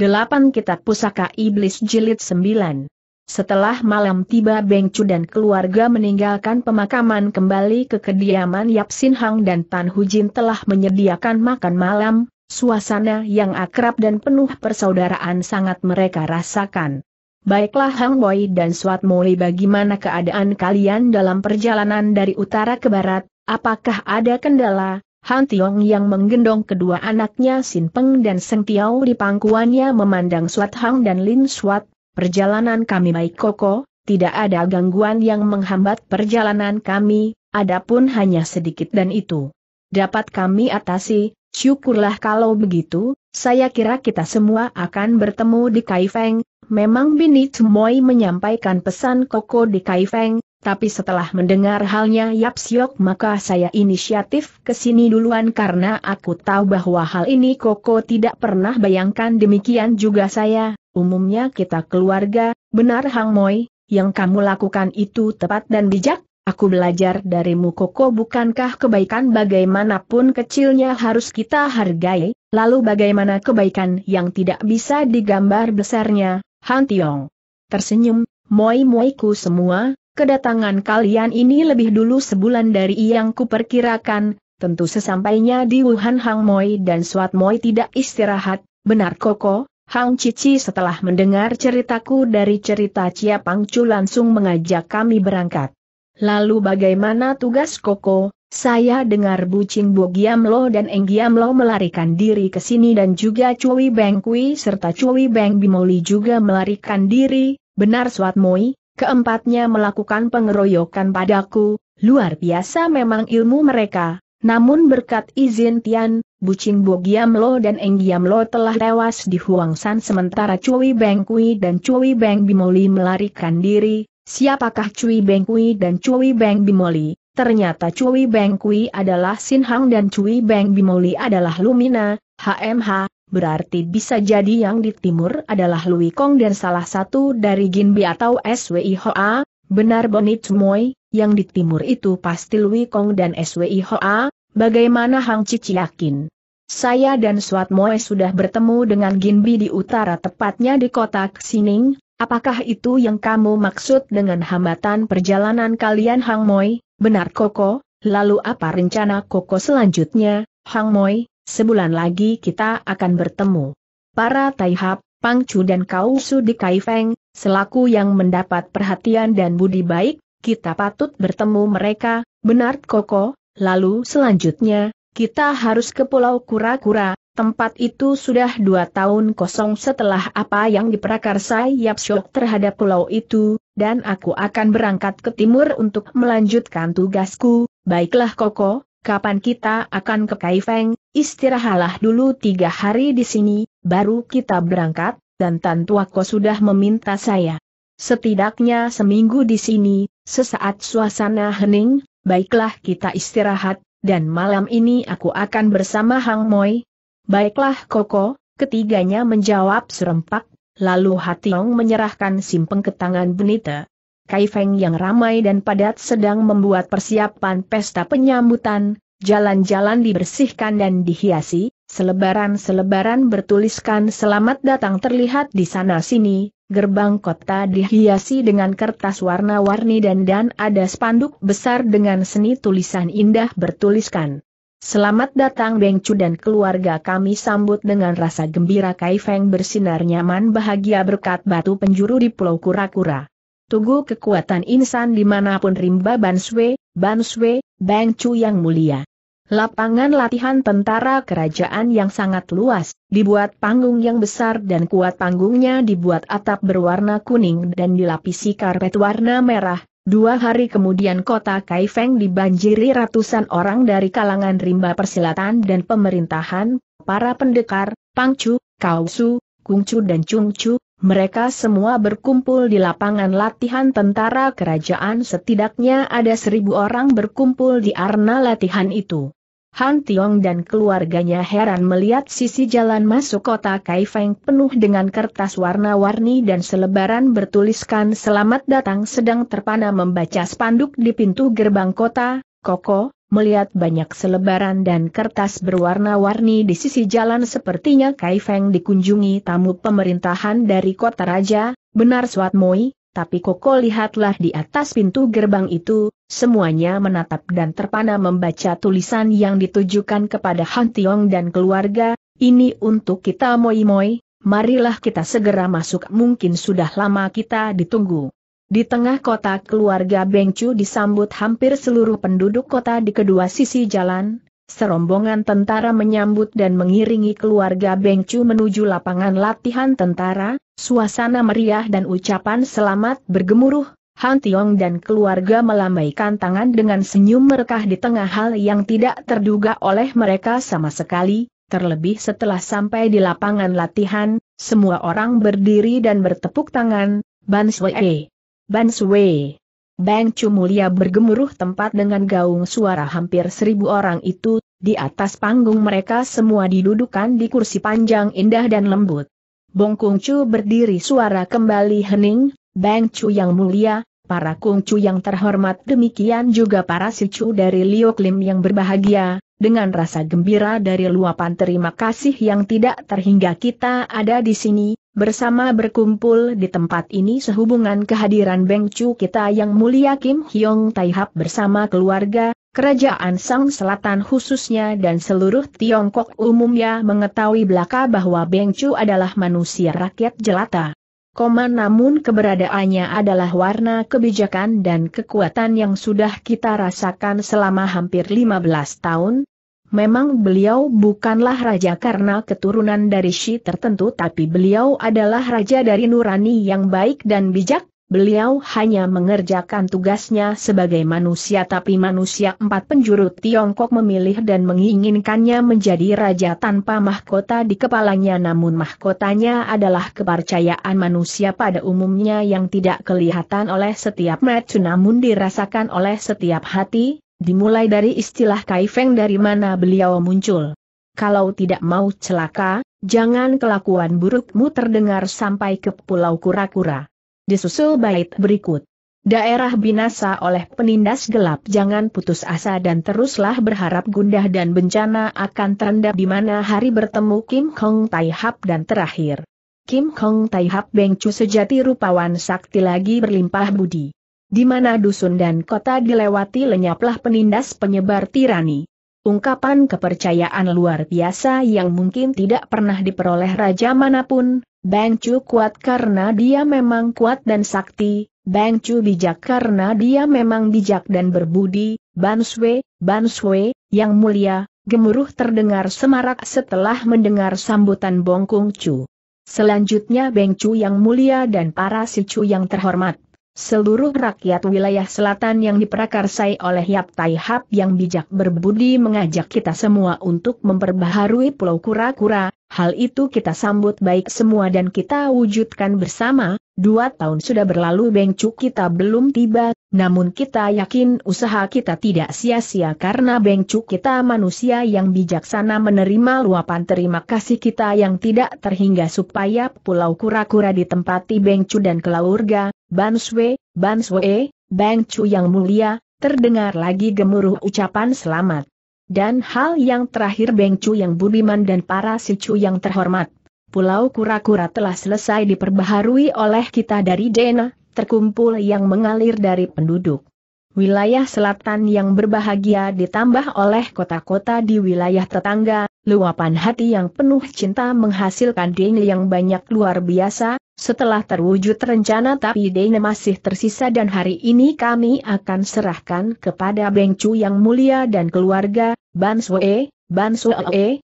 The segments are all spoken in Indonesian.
8 Kitab Pusaka Iblis Jilid 9 Setelah malam tiba Beng Chu dan keluarga meninggalkan pemakaman kembali ke kediaman Yap Sin Hang dan Tan Hujin telah menyediakan makan malam, suasana yang akrab dan penuh persaudaraan sangat mereka rasakan. Baiklah Hang Boy dan Swat Mui bagaimana keadaan kalian dalam perjalanan dari utara ke barat, apakah ada kendala, Han Tiong yang menggendong kedua anaknya Sin Peng dan Seng Tiao di pangkuannya memandang Suat Hang dan Lin Suat, perjalanan kami baik koko, tidak ada gangguan yang menghambat perjalanan kami, adapun hanya sedikit dan itu. Dapat kami atasi, syukurlah kalau begitu, saya kira kita semua akan bertemu di Kaifeng, memang Bini Moi menyampaikan pesan koko di Kaifeng, tapi setelah mendengar halnya Yap Siok maka saya inisiatif ke sini duluan karena aku tahu bahwa hal ini Koko tidak pernah bayangkan demikian juga saya, umumnya kita keluarga, benar Hang Moi, yang kamu lakukan itu tepat dan bijak, aku belajar darimu Koko bukankah kebaikan bagaimanapun kecilnya harus kita hargai, lalu bagaimana kebaikan yang tidak bisa digambar besarnya, Han Tiong. Tersenyum, Moi-moiku semua, kedatangan kalian ini lebih dulu sebulan dari yang kuperkirakan, tentu sesampainya di Wuhan Hang Moi dan Suat Moi tidak istirahat, benar Koko? Hang Cici setelah mendengar ceritaku dari cerita Cia Pangcu langsung mengajak kami berangkat. Lalu bagaimana tugas Koko? Saya dengar Bucing Giam Lo dan Eng Lo melarikan diri ke sini dan juga Cui Beng Kui serta Cui Beng Bimoli juga melarikan diri, benar Suat Moi? Keempatnya melakukan pengeroyokan padaku, luar biasa memang ilmu mereka, namun berkat izin Tian, Bucing Bo Giamlo dan Eng Giamlo telah tewas di Huangshan sementara Cui Beng Kui dan Cui Beng Bimoli melarikan diri. Siapakah Cui Beng Kui dan Cui Beng Bimoli? Ternyata Cui Beng Kui adalah Sin Hang dan Cui Beng Bimoli adalah Lumina, HMH, berarti bisa jadi yang di timur adalah Lui Kong dan salah satu dari Ginbi atau SWI Hoa, benar Bonit Moy, yang di timur itu pasti Lui Kong dan SWI Hoa, bagaimana Hang Cici yakin? Saya dan Suat Moy sudah bertemu dengan Ginbi di utara tepatnya di kota Xining, apakah itu yang kamu maksud dengan hambatan perjalanan kalian Hang Moy? Benar Koko, lalu apa rencana Koko selanjutnya, Hang Moy? sebulan lagi kita akan bertemu. Para Taihap, Pangcu dan Kausu di Kaifeng, selaku yang mendapat perhatian dan budi baik, kita patut bertemu mereka, benar Koko, lalu selanjutnya, kita harus ke Pulau Kura-Kura, tempat itu sudah dua tahun kosong setelah apa yang diperakarsai Yap Syok terhadap pulau itu, dan aku akan berangkat ke timur untuk melanjutkan tugasku, baiklah Koko, kapan kita akan ke Kaifeng, istirahalah dulu tiga hari di sini, baru kita berangkat, dan Tan Tuako sudah meminta saya. Setidaknya seminggu di sini, sesaat suasana hening, baiklah kita istirahat, dan malam ini aku akan bersama Hang Moi. Baiklah Koko, ketiganya menjawab serempak, lalu Hationg menyerahkan simpeng ke tangan Benita. Kaifeng yang ramai dan padat sedang membuat persiapan pesta penyambutan, jalan-jalan dibersihkan dan dihiasi, selebaran-selebaran bertuliskan selamat datang terlihat di sana-sini, gerbang kota dihiasi dengan kertas warna-warni dan dan ada spanduk besar dengan seni tulisan indah bertuliskan. Selamat datang Bengcu dan keluarga kami sambut dengan rasa gembira Kaifeng bersinar nyaman bahagia berkat batu penjuru di Pulau Kura-Kura tugu kekuatan insan dimanapun rimba Banswe, Banswe, Bang cu yang mulia. Lapangan latihan tentara kerajaan yang sangat luas, dibuat panggung yang besar dan kuat panggungnya dibuat atap berwarna kuning dan dilapisi karpet warna merah. Dua hari kemudian kota Kaifeng dibanjiri ratusan orang dari kalangan rimba persilatan dan pemerintahan, para pendekar, pangcu, kausu, Kungcu dan Cungcu, mereka semua berkumpul di lapangan latihan tentara kerajaan setidaknya ada seribu orang berkumpul di arena latihan itu. Han Tiong dan keluarganya heran melihat sisi jalan masuk kota Kaifeng penuh dengan kertas warna-warni dan selebaran bertuliskan selamat datang sedang terpana membaca spanduk di pintu gerbang kota, Koko, melihat banyak selebaran dan kertas berwarna-warni di sisi jalan sepertinya Kai Feng dikunjungi tamu pemerintahan dari kota raja, benar Suat Moi, tapi Koko lihatlah di atas pintu gerbang itu, semuanya menatap dan terpana membaca tulisan yang ditujukan kepada Han Tiong dan keluarga, ini untuk kita Moi Moi, marilah kita segera masuk mungkin sudah lama kita ditunggu. Di tengah kota keluarga Bengcu disambut hampir seluruh penduduk kota di kedua sisi jalan, serombongan tentara menyambut dan mengiringi keluarga Bengcu menuju lapangan latihan tentara, suasana meriah dan ucapan selamat bergemuruh, Han Tiong dan keluarga melambaikan tangan dengan senyum merekah di tengah hal yang tidak terduga oleh mereka sama sekali, terlebih setelah sampai di lapangan latihan, semua orang berdiri dan bertepuk tangan, Ban Sue. Ban Sui. Bang Mulia bergemuruh tempat dengan gaung suara hampir seribu orang itu, di atas panggung mereka semua didudukan di kursi panjang indah dan lembut. Bong Kung Chu berdiri suara kembali hening, Bang Chu yang mulia, para Kung Chu yang terhormat demikian juga para Si Chu dari Liu Klim yang berbahagia, dengan rasa gembira dari luapan terima kasih yang tidak terhingga kita ada di sini, Bersama berkumpul di tempat ini sehubungan kehadiran Beng Chu kita yang mulia Kim Hyong Taihap bersama keluarga, kerajaan Sang Selatan khususnya dan seluruh Tiongkok umumnya mengetahui belaka bahwa Beng Chu adalah manusia rakyat jelata. Koma namun keberadaannya adalah warna kebijakan dan kekuatan yang sudah kita rasakan selama hampir 15 tahun, Memang beliau bukanlah raja karena keturunan dari Shi tertentu tapi beliau adalah raja dari nurani yang baik dan bijak, beliau hanya mengerjakan tugasnya sebagai manusia tapi manusia empat penjuru Tiongkok memilih dan menginginkannya menjadi raja tanpa mahkota di kepalanya namun mahkotanya adalah kepercayaan manusia pada umumnya yang tidak kelihatan oleh setiap mata namun dirasakan oleh setiap hati, Dimulai dari istilah Kaifeng dari mana beliau muncul. Kalau tidak mau celaka, jangan kelakuan burukmu terdengar sampai ke Pulau Kura-Kura. Disusul bait berikut. Daerah binasa oleh penindas gelap jangan putus asa dan teruslah berharap gundah dan bencana akan terendam di mana hari bertemu Kim Kong Tai Hap dan terakhir. Kim Kong Tai Hap Beng Chu sejati rupawan sakti lagi berlimpah budi. Di mana dusun dan kota dilewati lenyaplah penindas penyebar tirani. Ungkapan kepercayaan luar biasa yang mungkin tidak pernah diperoleh raja manapun, Bang Chu kuat karena dia memang kuat dan sakti, Bang Chu bijak karena dia memang bijak dan berbudi, Ban Sui, yang mulia, gemuruh terdengar semarak setelah mendengar sambutan Bongkung Chu. Selanjutnya Bang Chu yang mulia dan para si Chu yang terhormat Seluruh rakyat wilayah selatan yang diperakarsai oleh Yap Tai Hap yang bijak berbudi mengajak kita semua untuk memperbaharui Pulau Kura-Kura, hal itu kita sambut baik semua dan kita wujudkan bersama, Dua tahun sudah berlalu Bengcu kita belum tiba, namun kita yakin usaha kita tidak sia-sia karena Bengcu kita manusia yang bijaksana menerima luapan terima kasih kita yang tidak terhingga supaya pulau kura-kura ditempati Bengcu dan keluarga, Banswe, Banswe, Bengcu yang mulia, terdengar lagi gemuruh ucapan selamat. Dan hal yang terakhir Bengcu yang budiman dan para sicu yang terhormat. Pulau Kura-Kura telah selesai diperbaharui oleh kita dari Dena, terkumpul yang mengalir dari penduduk. Wilayah selatan yang berbahagia ditambah oleh kota-kota di wilayah tetangga, luapan hati yang penuh cinta menghasilkan Dena yang banyak luar biasa, setelah terwujud rencana tapi Dena masih tersisa dan hari ini kami akan serahkan kepada Beng yang mulia dan keluarga, Ban Sue, Ban Sue,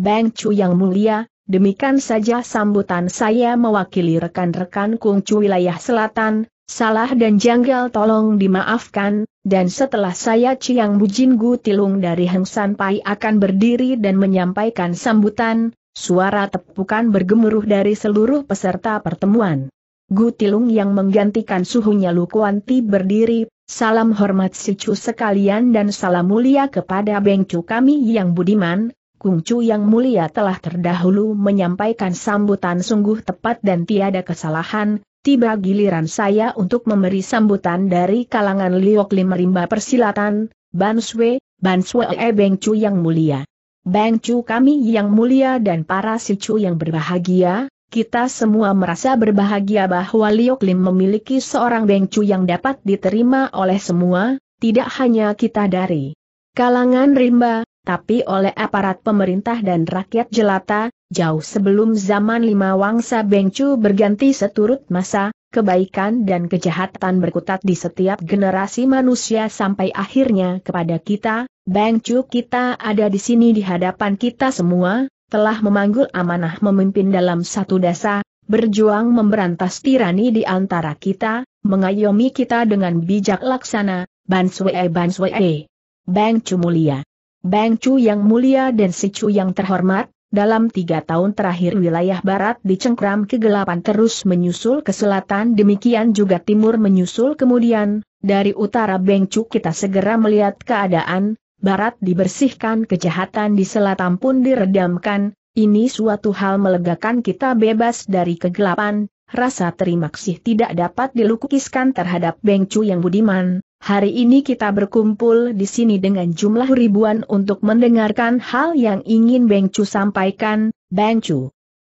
Bang Chu yang mulia, Demikian saja sambutan saya mewakili rekan-rekan kungcu wilayah selatan, salah dan janggal tolong dimaafkan, dan setelah saya Ciang Bujin Gu Tilung dari Heng San Pai akan berdiri dan menyampaikan sambutan, suara tepukan bergemuruh dari seluruh peserta pertemuan. Gu Tilung yang menggantikan suhunya Lukuanti berdiri, salam hormat sicu sekalian dan salam mulia kepada Bengcu kami yang budiman, Kungcu yang mulia telah terdahulu menyampaikan sambutan sungguh tepat dan tiada kesalahan, tiba giliran saya untuk memberi sambutan dari kalangan Liok Lim Rimba Persilatan, Banswe, Banswe E Bengcu yang mulia. Bengcu kami yang mulia dan para si Chu yang berbahagia, kita semua merasa berbahagia bahwa Liok Lim memiliki seorang Bengcu yang dapat diterima oleh semua, tidak hanya kita dari kalangan rimba, tapi oleh aparat pemerintah dan rakyat jelata, jauh sebelum zaman lima wangsa Bengcu berganti seturut masa, kebaikan dan kejahatan berkutat di setiap generasi manusia sampai akhirnya kepada kita, Bengcu kita ada di sini di hadapan kita semua, telah memanggul amanah memimpin dalam satu desa, berjuang memberantas tirani di antara kita, mengayomi kita dengan bijak laksana, Bansue Bansue. Bengcu mulia. Bang Chu yang mulia dan Si Chu yang terhormat, dalam tiga tahun terakhir wilayah barat dicengkram kegelapan terus menyusul ke selatan demikian juga timur menyusul kemudian, dari utara Beng Chu kita segera melihat keadaan, barat dibersihkan kejahatan di selatan pun diredamkan, ini suatu hal melegakan kita bebas dari kegelapan, rasa terima kasih tidak dapat dilukiskan terhadap Beng yang budiman. Hari ini kita berkumpul di sini dengan jumlah ribuan untuk mendengarkan hal yang ingin Beng sampaikan, Beng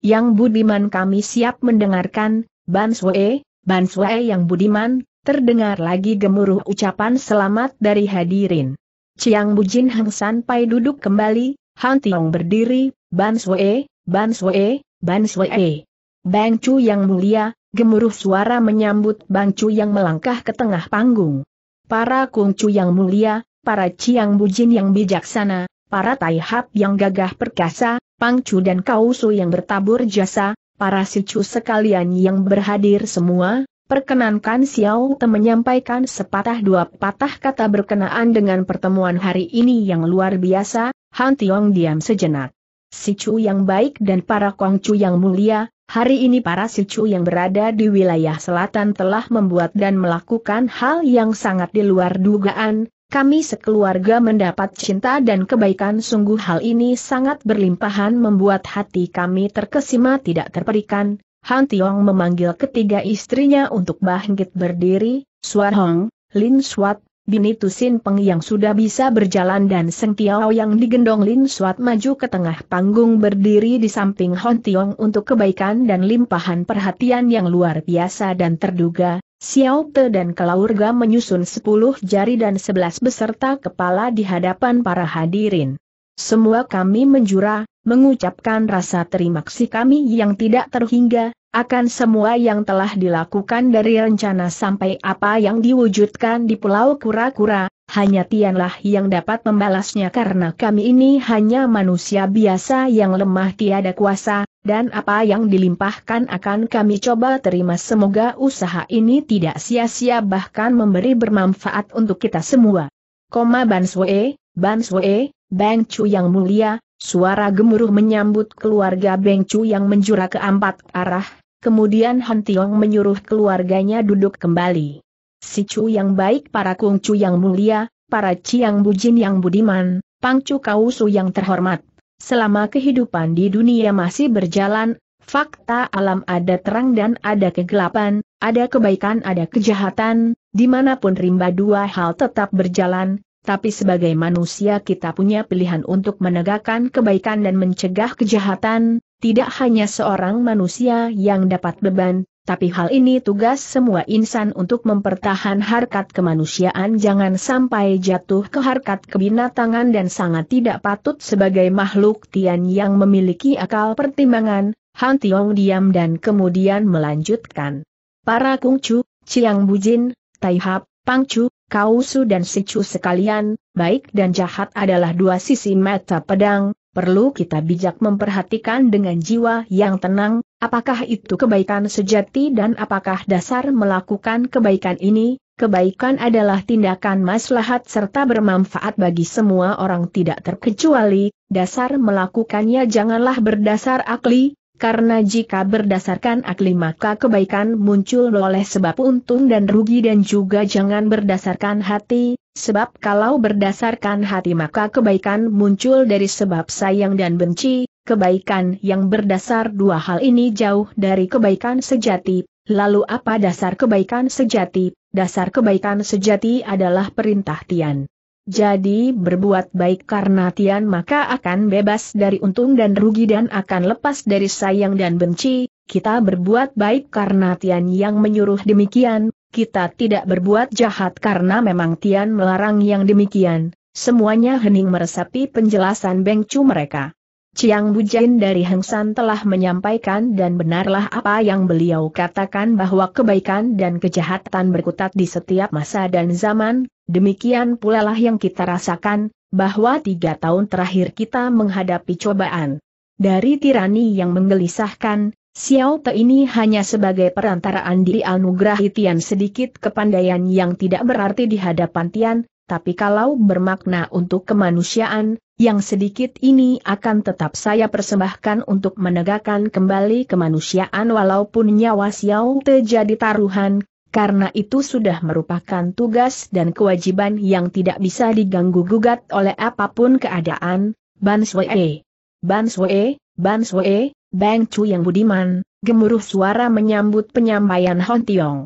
Yang budiman kami siap mendengarkan, Ban Sue, yang budiman, terdengar lagi gemuruh ucapan selamat dari hadirin. Ciang Bujin Hang Sanpai duduk kembali, Han Tiong berdiri, Ban Sue, Ban Sue, Bang Chu yang mulia, gemuruh suara menyambut Bang Chu yang melangkah ke tengah panggung. Para kungcu yang mulia, para ciang bujin yang bijaksana, para taihap yang gagah perkasa, Pang Chu dan kausu yang bertabur jasa, para Si Chu sekalian yang berhadir semua, perkenankan Xiao Te menyampaikan sepatah dua patah kata berkenaan dengan pertemuan hari ini yang luar biasa, Han Tiong diam sejenak. Chu yang baik dan para kongcu yang mulia, Hari ini para Sicu yang berada di wilayah selatan telah membuat dan melakukan hal yang sangat di luar dugaan, kami sekeluarga mendapat cinta dan kebaikan sungguh hal ini sangat berlimpahan membuat hati kami terkesima tidak terperikan. Han Tiong memanggil ketiga istrinya untuk bangkit berdiri, Suar Hong, Lin Suat Bini Tusin Peng yang sudah bisa berjalan dan Seng Tiao yang digendong Lin Suat maju ke tengah panggung berdiri di samping Hon Tiong untuk kebaikan dan limpahan perhatian yang luar biasa dan terduga, Xiao Te dan Kelaurga menyusun sepuluh jari dan sebelas beserta kepala di hadapan para hadirin. Semua kami menjura, mengucapkan rasa terima kasih kami yang tidak terhingga, akan semua yang telah dilakukan dari rencana sampai apa yang diwujudkan di Pulau Kura-Kura, hanya Tianlah yang dapat membalasnya karena kami ini hanya manusia biasa yang lemah tiada kuasa, dan apa yang dilimpahkan akan kami coba terima semoga usaha ini tidak sia-sia bahkan memberi bermanfaat untuk kita semua. Koma Bansue, Ban Sue, Beng Chu yang mulia, suara gemuruh menyambut keluarga Beng Chu yang menjura ke empat arah, kemudian Han Tiong menyuruh keluarganya duduk kembali. Si Chu yang baik para Kung Chu yang mulia, para yang Bujin yang budiman, Pang Chu Kausu yang terhormat. Selama kehidupan di dunia masih berjalan, fakta alam ada terang dan ada kegelapan, ada kebaikan ada kejahatan, dimanapun rimba dua hal tetap berjalan, tapi sebagai manusia kita punya pilihan untuk menegakkan kebaikan dan mencegah kejahatan, tidak hanya seorang manusia yang dapat beban, tapi hal ini tugas semua insan untuk mempertahankan harkat kemanusiaan jangan sampai jatuh ke harkat kebinatangan dan sangat tidak patut sebagai makhluk Tian yang memiliki akal pertimbangan, Han Tiong diam dan kemudian melanjutkan. Para Kung Chu, Ciang Bujin, Tai Hap, Pang Chu. Kausu dan Sicu sekalian, baik dan jahat adalah dua sisi mata pedang, perlu kita bijak memperhatikan dengan jiwa yang tenang, apakah itu kebaikan sejati dan apakah dasar melakukan kebaikan ini, kebaikan adalah tindakan maslahat serta bermanfaat bagi semua orang tidak terkecuali, dasar melakukannya janganlah berdasar akli, karena jika berdasarkan akli maka kebaikan muncul oleh sebab untung dan rugi dan juga jangan berdasarkan hati, sebab kalau berdasarkan hati maka kebaikan muncul dari sebab sayang dan benci, kebaikan yang berdasar dua hal ini jauh dari kebaikan sejati. Lalu apa dasar kebaikan sejati? Dasar kebaikan sejati adalah perintah Tian jadi berbuat baik karena Tian maka akan bebas dari untung dan rugi dan akan lepas dari sayang dan benci, kita berbuat baik karena Tian yang menyuruh demikian, kita tidak berbuat jahat karena memang Tian melarang yang demikian. Semuanya hening meresapi penjelasan Bengcu mereka. Ciang Bujain dari Hengsan telah menyampaikan dan benarlah apa yang beliau katakan bahwa kebaikan dan kejahatan berkutat di setiap masa dan zaman, demikian pula lah yang kita rasakan, bahwa tiga tahun terakhir kita menghadapi cobaan. Dari tirani yang menggelisahkan, Xiao Te ini hanya sebagai perantaraan anugerah Tian sedikit kepandaian yang tidak berarti di hadapan Tian, tapi kalau bermakna untuk kemanusiaan, yang sedikit ini akan tetap saya persembahkan untuk menegakkan kembali kemanusiaan walaupun nyawa Xiao Te jadi taruhan, karena itu sudah merupakan tugas dan kewajiban yang tidak bisa diganggu-gugat oleh apapun keadaan, Ban Swee. Ban Swee, Ban Swee, Bang Chu yang budiman, gemuruh suara menyambut penyampaian Hon Tiong.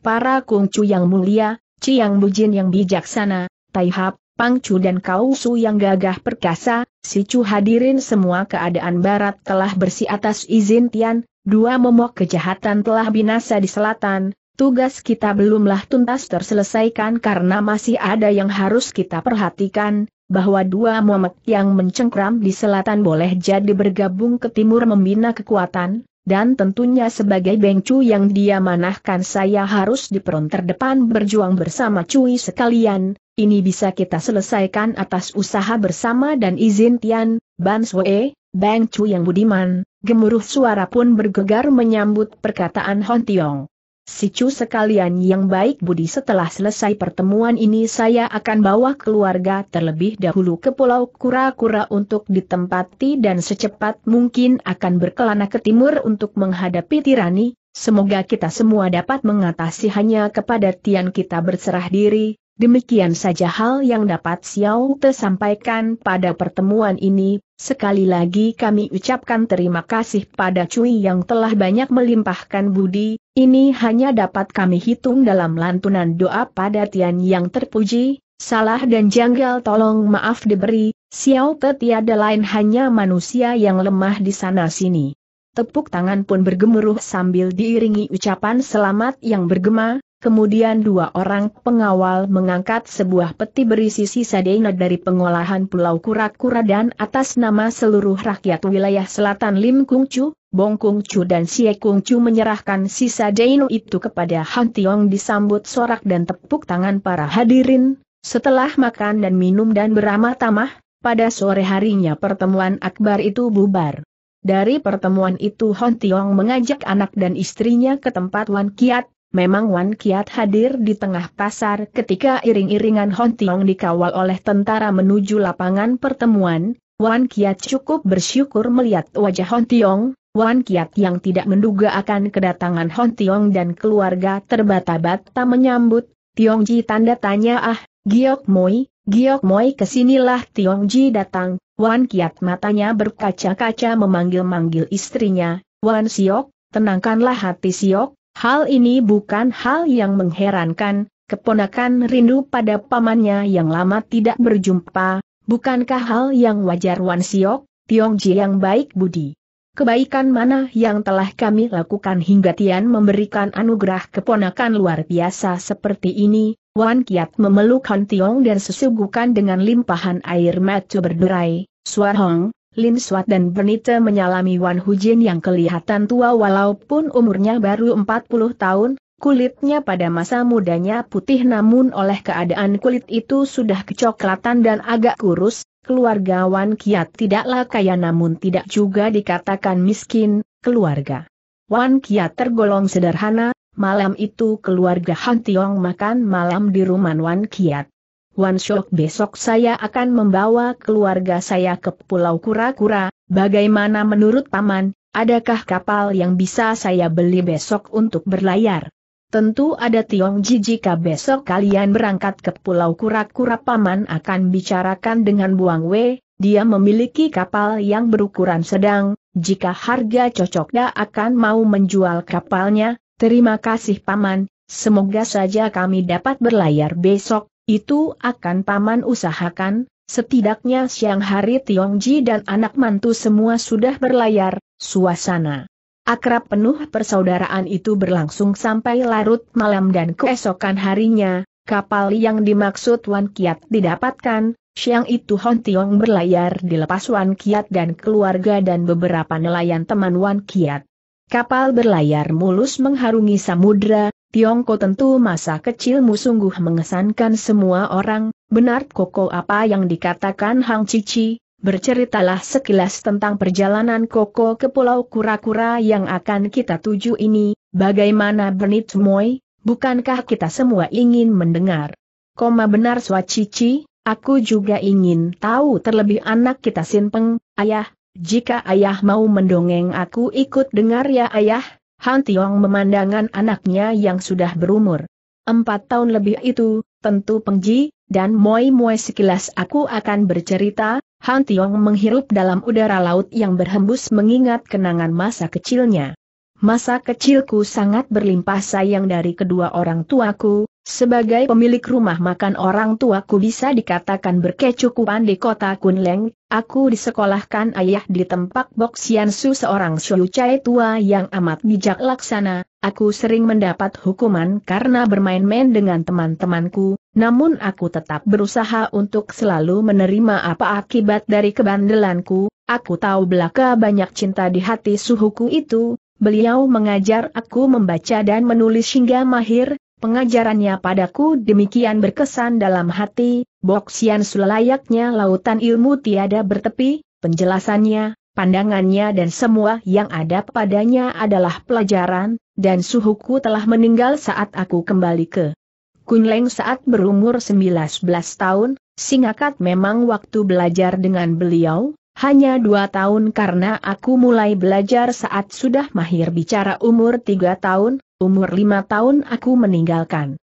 Para Chu yang mulia, Ciang yang bujin yang bijaksana, Taihap, Pangcu dan Kausu yang gagah perkasa, si Chu hadirin semua keadaan barat telah bersih atas izin Tian, dua momok kejahatan telah binasa di selatan, tugas kita belumlah tuntas terselesaikan karena masih ada yang harus kita perhatikan, bahwa dua momok yang mencengkram di selatan boleh jadi bergabung ke timur membina kekuatan, dan tentunya sebagai bengcu yang dia manahkan saya harus di peron terdepan berjuang bersama Cui sekalian, ini bisa kita selesaikan atas usaha bersama dan izin Tian, Ban Sue, Bang Chu yang budiman, gemuruh suara pun bergegar menyambut perkataan Hon Tiong. Sicu sekalian yang baik budi setelah selesai pertemuan ini saya akan bawa keluarga terlebih dahulu ke Pulau Kura-Kura untuk ditempati dan secepat mungkin akan berkelana ke timur untuk menghadapi tirani, semoga kita semua dapat mengatasi hanya kepada Tian kita berserah diri, Demikian saja hal yang dapat Xiao Te sampaikan pada pertemuan ini, sekali lagi kami ucapkan terima kasih pada Cui yang telah banyak melimpahkan budi, ini hanya dapat kami hitung dalam lantunan doa pada Tian yang terpuji, salah dan janggal tolong maaf diberi, Xiao Te tiada lain hanya manusia yang lemah di sana-sini. Tepuk tangan pun bergemuruh sambil diiringi ucapan selamat yang bergema, Kemudian dua orang pengawal mengangkat sebuah peti berisi sisa dana dari pengolahan Pulau Kura-Kura dan atas nama seluruh rakyat wilayah selatan Lim Kung Chu, Bong Kung Chu dan Sie Kung Chu menyerahkan sisa dana itu kepada Han Tiong disambut sorak dan tepuk tangan para hadirin, setelah makan dan minum dan beramah tamah, pada sore harinya pertemuan akbar itu bubar. Dari pertemuan itu Han Tiong mengajak anak dan istrinya ke tempat Wan Kiat, Memang Wan Kiat hadir di tengah pasar ketika iring-iringan Hon Tiong dikawal oleh tentara menuju lapangan pertemuan, Wan Kiat cukup bersyukur melihat wajah Hon Tiong, Wan Kiat yang tidak menduga akan kedatangan Hon Tiong dan keluarga terbata-bata menyambut, Tiong Ji tanda tanya ah, Giok Moi, Giok Moi kesinilah Tiong Ji datang, Wan Kiat matanya berkaca-kaca memanggil-manggil istrinya, Wan Siok, tenangkanlah hati Siok, Hal ini bukan hal yang mengherankan, keponakan rindu pada pamannya yang lama tidak berjumpa, bukankah hal yang wajar Wan Siok, Tiong Ji yang baik budi. Kebaikan mana yang telah kami lakukan hingga Tian memberikan anugerah keponakan luar biasa seperti ini, Wan Kiat memeluk Han Tiong dan sesuguhkan dengan limpahan air mata berderai, Suar Hong. Lin Suat dan Bernita menyalami Wan Hujin yang kelihatan tua walaupun umurnya baru 40 tahun, kulitnya pada masa mudanya putih namun oleh keadaan kulit itu sudah kecoklatan dan agak kurus, keluarga Wan Kiat tidaklah kaya namun tidak juga dikatakan miskin, keluarga. Wan Kiat tergolong sederhana, malam itu keluarga Han Tiong makan malam di rumah Wan Kiat. Wan Shok besok saya akan membawa keluarga saya ke Pulau Kura-Kura, bagaimana menurut Paman, adakah kapal yang bisa saya beli besok untuk berlayar? Tentu ada Tiong Ji jika besok kalian berangkat ke Pulau Kura-Kura Paman akan bicarakan dengan Buang Wei, dia memiliki kapal yang berukuran sedang, jika harga cocok dia akan mau menjual kapalnya, terima kasih Paman, semoga saja kami dapat berlayar besok, itu akan paman usahakan, setidaknya siang hari Tiongji dan anak mantu semua sudah berlayar, suasana akrab penuh persaudaraan itu berlangsung sampai larut malam dan keesokan harinya, kapal yang dimaksud Wan Kiat didapatkan, siang itu Hon Tiong berlayar dilepas Wan Kiat dan keluarga dan beberapa nelayan teman Wan Kiat. Kapal berlayar mulus mengharungi samudra, Tiongko tentu masa kecilmu sungguh mengesankan semua orang, benar Koko apa yang dikatakan Hang Cici, berceritalah sekilas tentang perjalanan Koko ke Pulau Kura-Kura yang akan kita tuju ini, bagaimana Bernit Moy, bukankah kita semua ingin mendengar? Koma benar Swa Cici, aku juga ingin tahu terlebih anak kita Sinpeng, ayah, jika ayah mau mendongeng aku ikut dengar ya ayah, Han Tiong memandangkan anaknya yang sudah berumur empat tahun lebih itu, tentu Pengji, dan Moi Moi sekilas aku akan bercerita, Han Tiong menghirup dalam udara laut yang berhembus mengingat kenangan masa kecilnya. Masa kecilku sangat berlimpah sayang dari kedua orang tuaku, sebagai pemilik rumah makan orang tuaku bisa dikatakan berkecukupan di kota Kunleng, aku disekolahkan ayah di tempat Boksian Su seorang cai tua yang amat bijak laksana, aku sering mendapat hukuman karena bermain-main dengan teman-temanku, namun aku tetap berusaha untuk selalu menerima apa akibat dari kebandelanku, aku tahu belaka banyak cinta di hati suhuku itu, Beliau mengajar aku membaca dan menulis hingga mahir, Pengajarannya padaku demikian berkesan dalam hati, Boksian selayaknya lautan ilmu tiada bertepi, penjelasannya, pandangannya dan semua yang ada padanya adalah pelajaran, dan suhuku telah meninggal saat aku kembali ke Kunleng saat berumur 19 tahun, Singakat memang waktu belajar dengan beliau, hanya dua tahun karena aku mulai belajar saat sudah mahir bicara umur tiga tahun, umur lima tahun aku meninggalkan.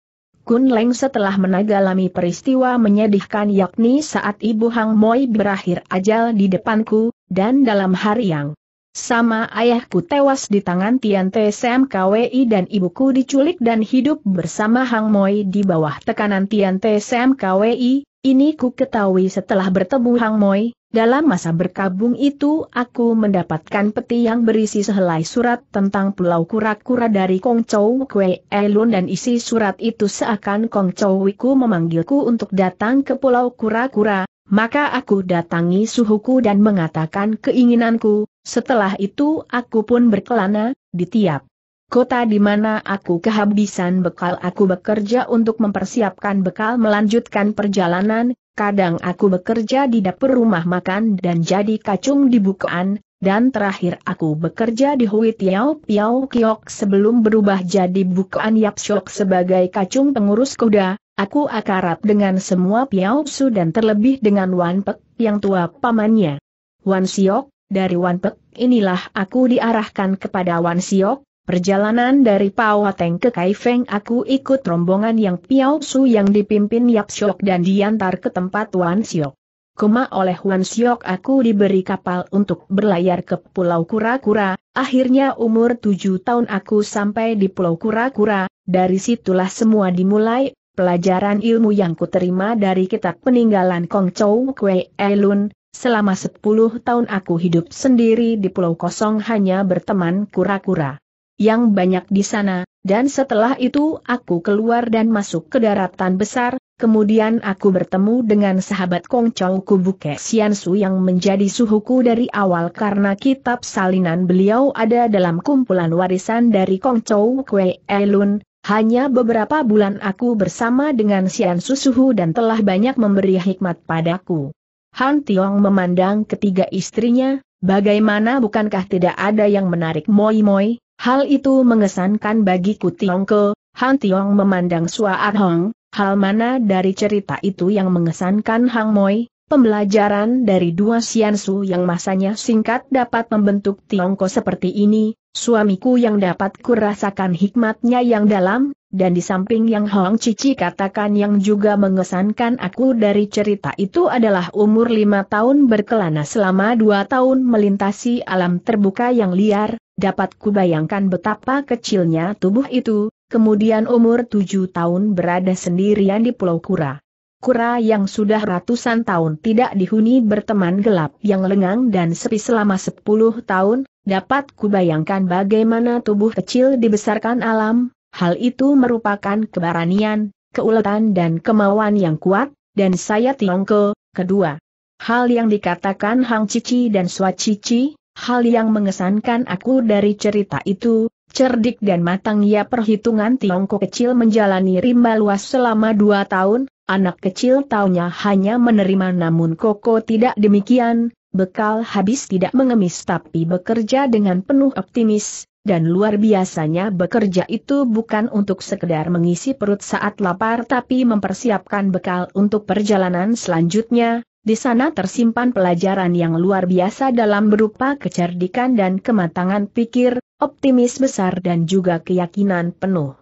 Kun Leng setelah menagalami peristiwa menyedihkan yakni saat Ibu Hang Moi berakhir ajal di depanku, dan dalam hari yang sama ayahku tewas di tangan Tian Te Sam KWI dan ibuku diculik dan hidup bersama Hang Moi di bawah tekanan Tian Te Sam KWI, ini ku ketahui setelah bertemu Hang Moi, dalam masa berkabung itu aku mendapatkan peti yang berisi sehelai surat tentang pulau kura-kura dari Kong Chou Kwe Elun dan isi surat itu seakan Kong Chou Wiku memanggilku untuk datang ke pulau kura-kura, maka aku datangi suhuku dan mengatakan keinginanku, setelah itu aku pun berkelana, di tiap Kota di mana aku kehabisan bekal aku bekerja untuk mempersiapkan bekal melanjutkan perjalanan, kadang aku bekerja di dapur rumah makan dan jadi kacung di bukaan, dan terakhir aku bekerja di Hui Tiao Piao Kiok sebelum berubah jadi bukaan Yap Shok sebagai kacung pengurus kuda, aku akarap dengan semua Piao Su dan terlebih dengan Wan Pek yang tua pamannya. Wan Siok, dari Wan Pek inilah aku diarahkan kepada Wan Siok, Perjalanan dari Hateng ke Kaifeng aku ikut rombongan yang Piao Su yang dipimpin Yap Siok dan diantar ke tempat Wan Siok. Kuma oleh Wan Siok aku diberi kapal untuk berlayar ke Pulau Kura-Kura, akhirnya umur tujuh tahun aku sampai di Pulau Kura-Kura, dari situlah semua dimulai, pelajaran ilmu yang kuterima dari kitab peninggalan Kong Chou Kwe Elun, selama sepuluh tahun aku hidup sendiri di Pulau Kosong hanya berteman kura-kura yang banyak di sana, dan setelah itu aku keluar dan masuk ke daratan besar, kemudian aku bertemu dengan sahabat Kong Kongcong Kubuke Siansu yang menjadi suhuku dari awal karena kitab salinan beliau ada dalam kumpulan warisan dari Kong Kongcong Kwe Elun, hanya beberapa bulan aku bersama dengan Sian Suhu dan telah banyak memberi hikmat padaku. Han Tiong memandang ketiga istrinya, bagaimana bukankah tidak ada yang menarik Moi Moi, Hal itu mengesankan bagi Ku Tiongko, Han Tiong memandang Ar Hong, hal mana dari cerita itu yang mengesankan Hang Moi, pembelajaran dari dua siansu yang masanya singkat dapat membentuk Tiongko seperti ini, suamiku yang dapat kurasakan hikmatnya yang dalam, dan di samping yang Hong Cici katakan yang juga mengesankan aku dari cerita itu adalah umur lima tahun berkelana selama dua tahun melintasi alam terbuka yang liar, dapat kubayangkan betapa kecilnya tubuh itu, kemudian umur tujuh tahun berada sendirian di Pulau Kura. Kura yang sudah ratusan tahun tidak dihuni berteman gelap yang lengang dan sepi selama sepuluh tahun, dapat kubayangkan bagaimana tubuh kecil dibesarkan alam, hal itu merupakan keberanian, keuletan dan kemauan yang kuat, dan saya Tiongko, kedua. Hal yang dikatakan Hang Cici dan Sua Cici, Hal yang mengesankan aku dari cerita itu, cerdik dan matang ya perhitungan Tiongkok kecil menjalani rimba luas selama dua tahun, anak kecil taunya hanya menerima namun Koko tidak demikian, bekal habis tidak mengemis tapi bekerja dengan penuh optimis, dan luar biasanya bekerja itu bukan untuk sekedar mengisi perut saat lapar tapi mempersiapkan bekal untuk perjalanan selanjutnya, di sana tersimpan pelajaran yang luar biasa dalam berupa kecerdikan dan kematangan pikir, optimis besar dan juga keyakinan penuh.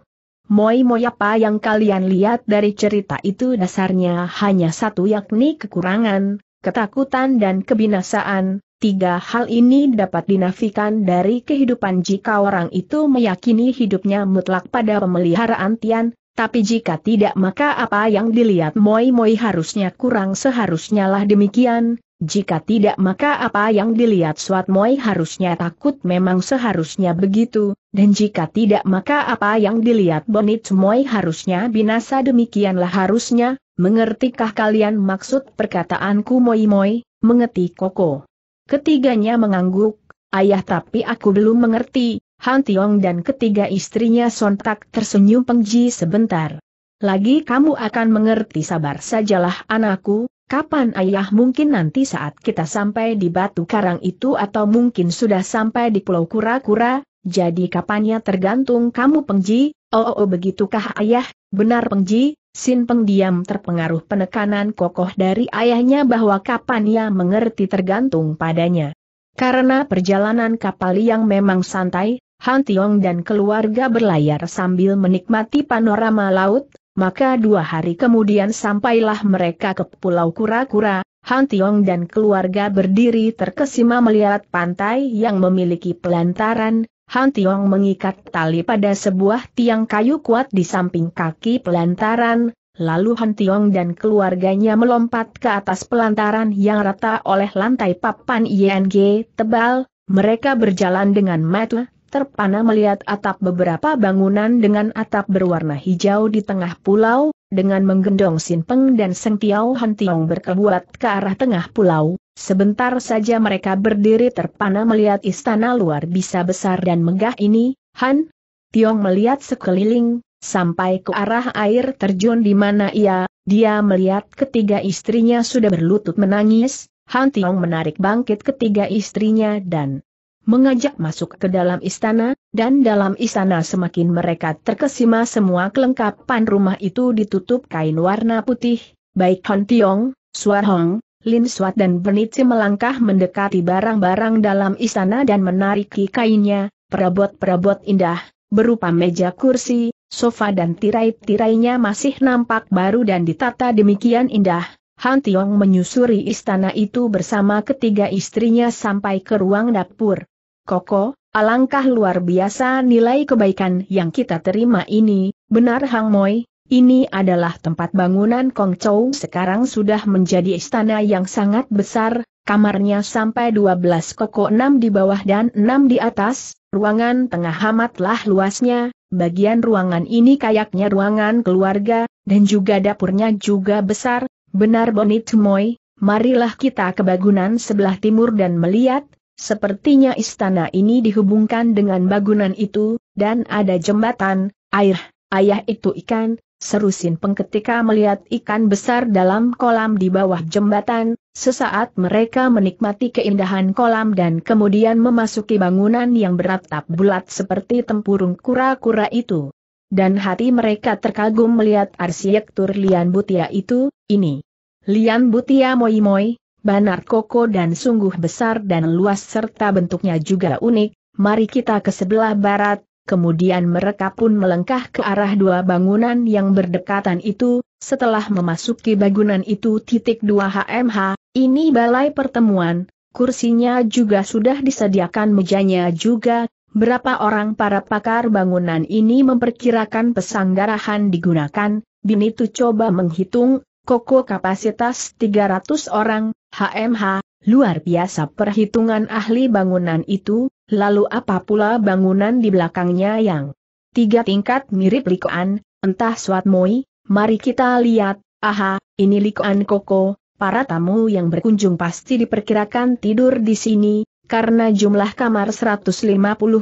Moi-moi apa yang kalian lihat dari cerita itu dasarnya hanya satu yakni kekurangan, ketakutan dan kebinasaan, tiga hal ini dapat dinafikan dari kehidupan jika orang itu meyakini hidupnya mutlak pada pemeliharaan Tian, tapi jika tidak maka apa yang dilihat Moi Moi harusnya kurang seharusnya lah demikian, jika tidak maka apa yang dilihat Suat Moi harusnya takut memang seharusnya begitu, dan jika tidak maka apa yang dilihat Bonit Moi harusnya binasa demikianlah harusnya, mengertikah kalian maksud perkataanku Moi Moi, mengerti Koko. Ketiganya mengangguk, ayah tapi aku belum mengerti, Han Tiong dan ketiga istrinya sontak tersenyum pengji sebentar. Lagi kamu akan mengerti sabar sajalah anakku, kapan ayah mungkin nanti saat kita sampai di batu karang itu atau mungkin sudah sampai di pulau kura-kura, jadi kapannya tergantung kamu pengji, oh, oh, oh begitukah ayah, benar pengji, Sin pengdiam terpengaruh penekanan kokoh dari ayahnya bahwa kapan ia mengerti tergantung padanya. Karena perjalanan kapal yang memang santai, Han Tiong dan keluarga berlayar sambil menikmati panorama laut, maka dua hari kemudian sampailah mereka ke Pulau Kura-Kura, Han Tiong dan keluarga berdiri terkesima melihat pantai yang memiliki pelantaran, Han Tiong mengikat tali pada sebuah tiang kayu kuat di samping kaki pelantaran, lalu Han Tiong dan keluarganya melompat ke atas pelantaran yang rata oleh lantai papan ING tebal, mereka berjalan dengan mata terpana melihat atap beberapa bangunan dengan atap berwarna hijau di tengah pulau, dengan menggendong Sin Peng dan Seng Tiao Han Tiong berkebuat ke arah tengah pulau, sebentar saja mereka berdiri terpana melihat istana luar bisa besar dan megah ini, Han Tiong melihat sekeliling, sampai ke arah air terjun di mana ia, dia melihat ketiga istrinya sudah berlutut menangis, Han Tiong menarik bangkit ketiga istrinya dan mengajak masuk ke dalam istana, dan dalam istana semakin mereka terkesima semua kelengkapan rumah itu ditutup kain warna putih, baik Hon Tiong, Suar Hong, Lin Suat dan Benici melangkah mendekati barang-barang dalam istana dan menariki kainnya, perabot-perabot indah, berupa meja kursi, sofa dan tirai-tirainya masih nampak baru dan ditata demikian indah, Han Tiong menyusuri istana itu bersama ketiga istrinya sampai ke ruang dapur. Koko, alangkah luar biasa nilai kebaikan yang kita terima ini, benar Hang Moi, ini adalah tempat bangunan Kong Chow sekarang sudah menjadi istana yang sangat besar, kamarnya sampai 12 koko 6 di bawah dan 6 di atas, ruangan tengah amatlah luasnya, bagian ruangan ini kayaknya ruangan keluarga, dan juga dapurnya juga besar, benar Bonit Moi, marilah kita ke bangunan sebelah timur dan melihat, Sepertinya istana ini dihubungkan dengan bangunan itu, dan ada jembatan, air, ayah itu ikan, seru Sinpeng ketika melihat ikan besar dalam kolam di bawah jembatan, sesaat mereka menikmati keindahan kolam dan kemudian memasuki bangunan yang beratap bulat seperti tempurung kura-kura itu. Dan hati mereka terkagum melihat arsitektur Lian Butia itu, ini. Lian Butia Moi Moi, Banar Koko dan sungguh besar dan luas serta bentuknya juga unik, mari kita ke sebelah barat, kemudian mereka pun melengkah ke arah dua bangunan yang berdekatan itu, setelah memasuki bangunan itu titik 2 HMH, ini balai pertemuan, kursinya juga sudah disediakan mejanya juga, berapa orang para pakar bangunan ini memperkirakan pesanggarahan digunakan, Binitu coba menghitung, Koko kapasitas 300 orang, HMH, luar biasa perhitungan ahli bangunan itu, lalu apa pula bangunan di belakangnya yang tiga tingkat mirip Likoan, entah suat moi, mari kita lihat, aha, ini Likoan Koko, para tamu yang berkunjung pasti diperkirakan tidur di sini, karena jumlah kamar 150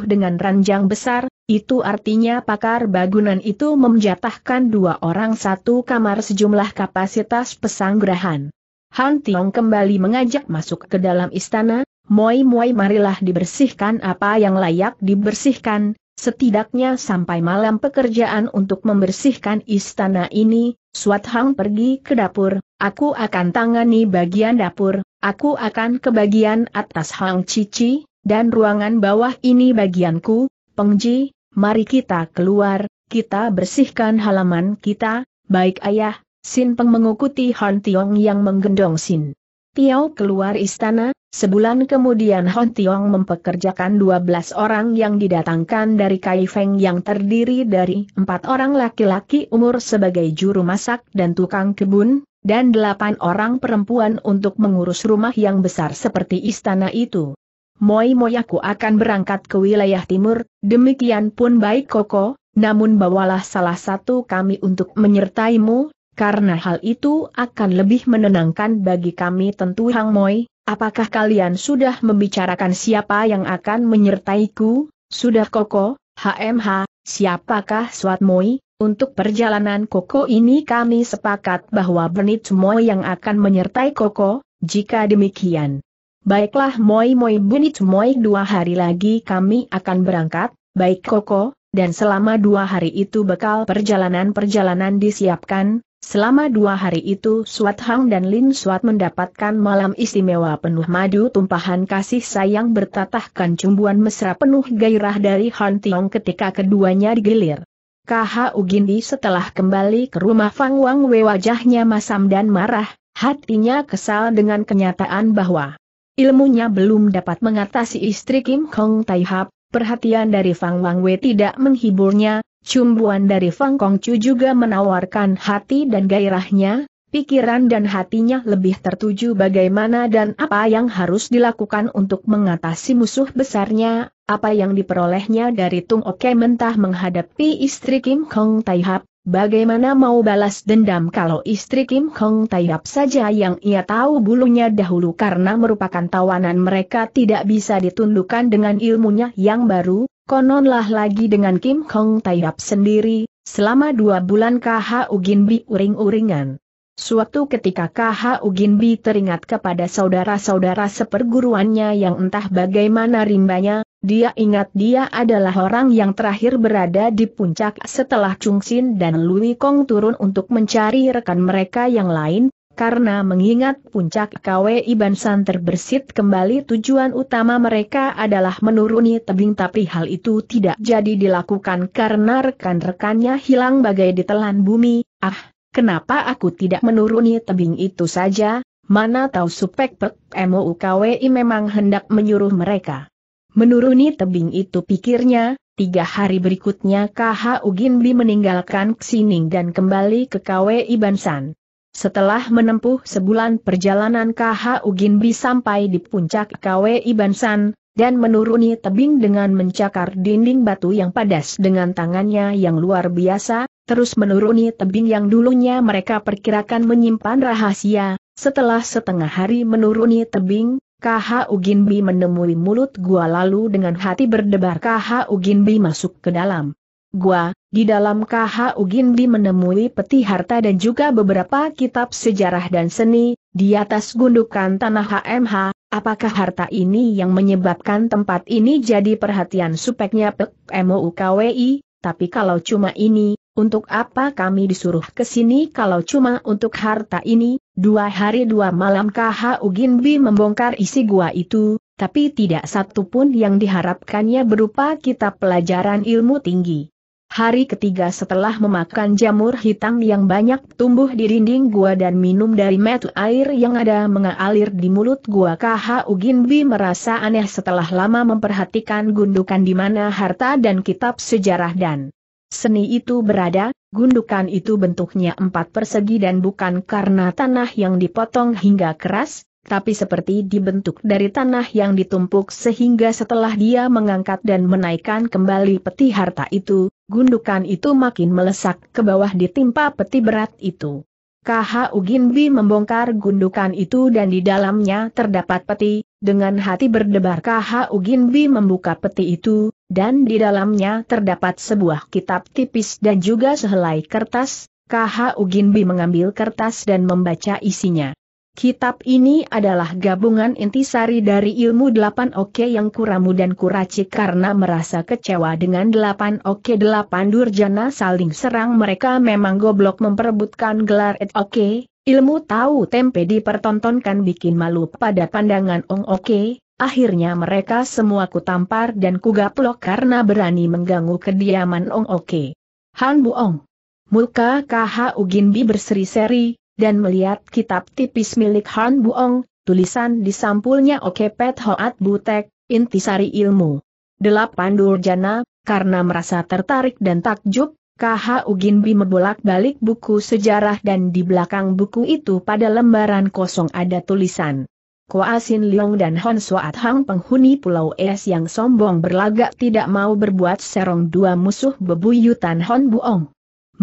dengan ranjang besar, itu artinya pakar bangunan itu memjatahkan dua orang satu kamar sejumlah kapasitas pesanggrahan. Han Tiong kembali mengajak masuk ke dalam istana, Moi Moi marilah dibersihkan apa yang layak dibersihkan, setidaknya sampai malam pekerjaan untuk membersihkan istana ini, Suat Hang pergi ke dapur, aku akan tangani bagian dapur, aku akan ke bagian atas Hang Cici, dan ruangan bawah ini bagianku, Pengji, mari kita keluar, kita bersihkan halaman kita, baik ayah, Sin Peng mengikuti Han Tiong yang menggendong Sin. Tiao keluar istana, sebulan kemudian Han Tiong mempekerjakan 12 orang yang didatangkan dari Kai Feng yang terdiri dari empat orang laki-laki umur sebagai juru masak dan tukang kebun, dan delapan orang perempuan untuk mengurus rumah yang besar seperti istana itu. Moi moi aku akan berangkat ke wilayah timur, demikian pun baik Koko, namun bawalah salah satu kami untuk menyertaimu, karena hal itu akan lebih menenangkan bagi kami tentu Hang Moi, apakah kalian sudah membicarakan siapa yang akan menyertaiku? Sudah Koko, HMH, siapakah Swat Moi? Untuk perjalanan Koko ini kami sepakat bahwa Benit Moi yang akan menyertai Koko, jika demikian. Baiklah Moi Moi Benit Moi dua hari lagi kami akan berangkat, baik Koko, dan selama dua hari itu bekal perjalanan-perjalanan disiapkan, Selama dua hari itu Suat Hang dan Lin Suat mendapatkan malam istimewa penuh madu tumpahan kasih sayang bertatahkan cumbuan mesra penuh gairah dari Han Tiong ketika keduanya digilir. KH Ugindi setelah kembali ke rumah Fang Wang Wei wajahnya masam dan marah, hatinya kesal dengan kenyataan bahwa ilmunya belum dapat mengatasi istri Kim Kong Tai Hap, Perhatian dari Fang Wangwe tidak menghiburnya, cumbuan dari Fang Kongcu juga menawarkan hati dan gairahnya, pikiran dan hatinya lebih tertuju bagaimana dan apa yang harus dilakukan untuk mengatasi musuh besarnya, apa yang diperolehnya dari Tung Oke mentah menghadapi istri Kim Kong Taihap, Bagaimana mau balas dendam kalau istri Kim Hong Taiyap saja yang ia tahu bulunya dahulu karena merupakan tawanan mereka tidak bisa ditundukkan dengan ilmunya yang baru, kononlah lagi dengan Kim Hong Taiyap sendiri, selama dua bulan KH Ugin Bi uring-uringan. Suatu ketika KH Ugin Bi teringat kepada saudara-saudara seperguruannya yang entah bagaimana rimbanya, dia ingat dia adalah orang yang terakhir berada di puncak setelah Chung Sin dan Lui Kong turun untuk mencari rekan mereka yang lain, karena mengingat puncak KW Iban San terbersit kembali tujuan utama mereka adalah menuruni tebing tapi hal itu tidak jadi dilakukan karena rekan-rekannya hilang bagai ditelan bumi, ah, kenapa aku tidak menuruni tebing itu saja, mana tahu Supek Pek MOUKWI memang hendak menyuruh mereka. Menuruni tebing itu pikirnya, tiga hari berikutnya KH Uginbi meninggalkan Xining dan kembali ke Kwe Ibansan. Setelah menempuh sebulan perjalanan KH Uginbi sampai di puncak Kwe Ibansan, dan menuruni tebing dengan mencakar dinding batu yang padas dengan tangannya yang luar biasa, terus menuruni tebing yang dulunya mereka perkirakan menyimpan rahasia, setelah setengah hari menuruni tebing, KH Uginbi menemui mulut gua lalu dengan hati berdebar KH Uginbi masuk ke dalam gua, di dalam KH Uginbi menemui peti harta dan juga beberapa kitab sejarah dan seni, di atas gundukan tanah HMH, apakah harta ini yang menyebabkan tempat ini jadi perhatian supeknya PEK MOUKWI, tapi kalau cuma ini, untuk apa kami disuruh ke sini kalau cuma untuk harta ini? Dua hari dua malam KH Uginbi membongkar isi gua itu, tapi tidak satu pun yang diharapkannya berupa kitab pelajaran ilmu tinggi. Hari ketiga setelah memakan jamur hitam yang banyak tumbuh di dinding gua dan minum dari metu air yang ada mengalir di mulut gua KH Uginbi merasa aneh setelah lama memperhatikan gundukan di mana harta dan kitab sejarah dan Seni itu berada, gundukan itu bentuknya empat persegi dan bukan karena tanah yang dipotong hingga keras, tapi seperti dibentuk dari tanah yang ditumpuk sehingga setelah dia mengangkat dan menaikkan kembali peti harta itu, gundukan itu makin melesak ke bawah ditimpa peti berat itu. KH Uginbi membongkar gundukan itu dan di dalamnya terdapat peti, dengan hati berdebar KH Uginbi membuka peti itu, dan di dalamnya terdapat sebuah kitab tipis dan juga sehelai kertas, KH Uginbi mengambil kertas dan membaca isinya. Kitab ini adalah gabungan intisari dari ilmu delapan oke yang kuramu dan kuracik karena merasa kecewa dengan delapan oke delapan durjana saling serang mereka memang goblok memperebutkan gelar et oke, ilmu tahu tempe dipertontonkan bikin malu pada pandangan ong oke, Akhirnya mereka semua kutampar dan kugaplok karena berani mengganggu kediaman Ong Oke. Han Buong. Muka KH Uginbi berseri-seri, dan melihat kitab tipis milik Han Buong, tulisan di sampulnya Oke Pet Hoat Butek, Intisari Ilmu. Delapan Durjana, karena merasa tertarik dan takjub, KH Uginbi membolak-balik buku sejarah dan di belakang buku itu pada lembaran kosong ada tulisan. Kua Koasin Leong dan Hon Suat Hang penghuni Pulau Es yang sombong berlagak tidak mau berbuat serong dua musuh bebuyutan Hon Buong.